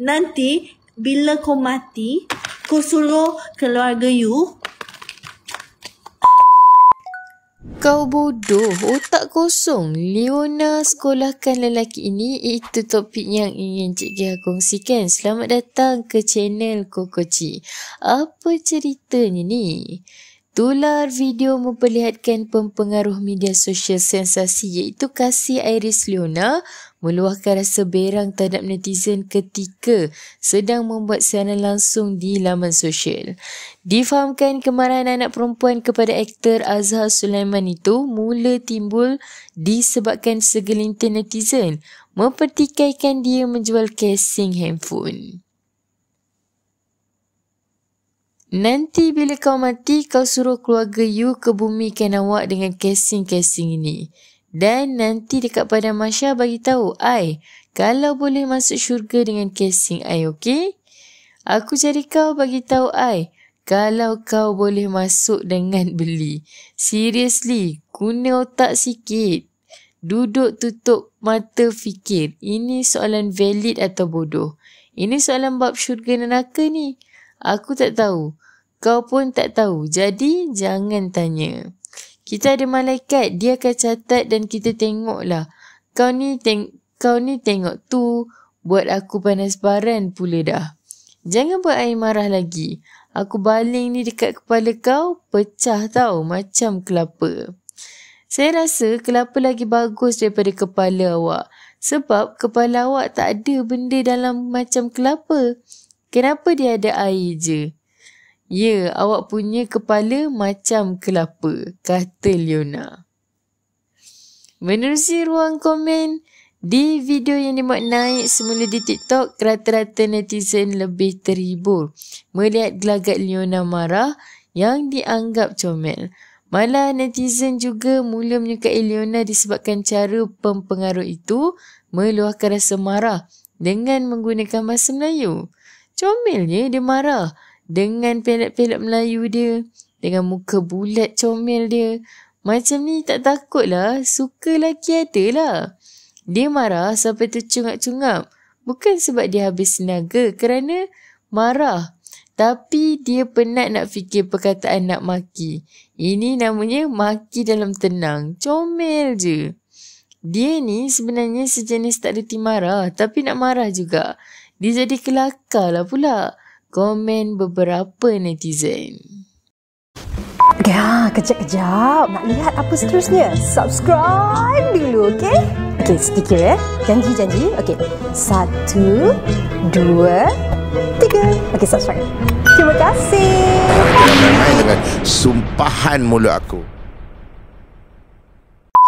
nanti bila kau mati, kau suruh keluarga you. Kau bodoh, otak kosong. Leona sekolahkan lelaki ini, itu topik yang ingin Cik Gia kongsikan. Selamat datang ke channel Kokoci. Apa ceritanya ni? Tular video memperlihatkan pempengaruh media sosial sensasi iaitu kasih Iris Leona meluahkan rasa berang terhadap netizen ketika sedang membuat siaran langsung di laman sosial. Difahamkan kemarahan anak perempuan kepada aktor Azhar Sulaiman itu mula timbul disebabkan segelintir netizen mempertikaikan dia menjual casing handphone. Nanti bila kau mati, kau suruh keluarga you bumi kenawak dengan casing-casing ini. Dan nanti dekat pada Masya bagi tahu I, kalau boleh masuk syurga dengan casing I, okey? Aku cari kau bagi tahu I, kalau kau boleh masuk dengan beli. Seriously, guna otak sikit. Duduk tutup mata fikir. Ini soalan valid atau bodoh? Ini soalan bab syurga neraka ni. Aku tak tahu. Kau pun tak tahu. Jadi, jangan tanya. Kita ada malaikat. Dia akan catat dan kita tengoklah. Kau ni, teng- kau ni tengok tu. Buat aku panas baran pula dah. Jangan buat air marah lagi. Aku baling ni dekat kepala kau. Pecah tau. Macam kelapa. Saya rasa kelapa lagi bagus daripada kepala awak. Sebab kepala awak tak ada benda dalam macam kelapa. Kenapa dia ada air je? Ya, awak punya kepala macam kelapa, kata Leona. Menerusi ruang komen, di video yang dimuat naik semula di TikTok, rata-rata netizen lebih terhibur melihat gelagat Leona marah yang dianggap comel. Malah netizen juga mula menyukai Leona disebabkan cara pempengaruh itu meluahkan rasa marah dengan menggunakan bahasa Melayu. Comelnya dia marah dengan pelak-pelak Melayu dia. Dengan muka bulat comel dia. Macam ni tak takutlah. Suka lelaki ada lah. Dia marah sampai tercungap-cungap. Bukan sebab dia habis tenaga kerana marah. Tapi dia penat nak fikir perkataan nak maki. Ini namanya maki dalam tenang. Comel je. Dia ni sebenarnya sejenis tak reti marah tapi nak marah juga. Dia jadi kelakarlah pula. Komen beberapa netizen. Ya, kejap-kejap. Nak lihat apa seterusnya? Subscribe dulu, okey? Okey, sedikit ya. Eh? Janji-janji. Okey. Satu, dua, tiga. Okey, subscribe. Terima kasih. Terima kasih dengan sumpahan mulut aku.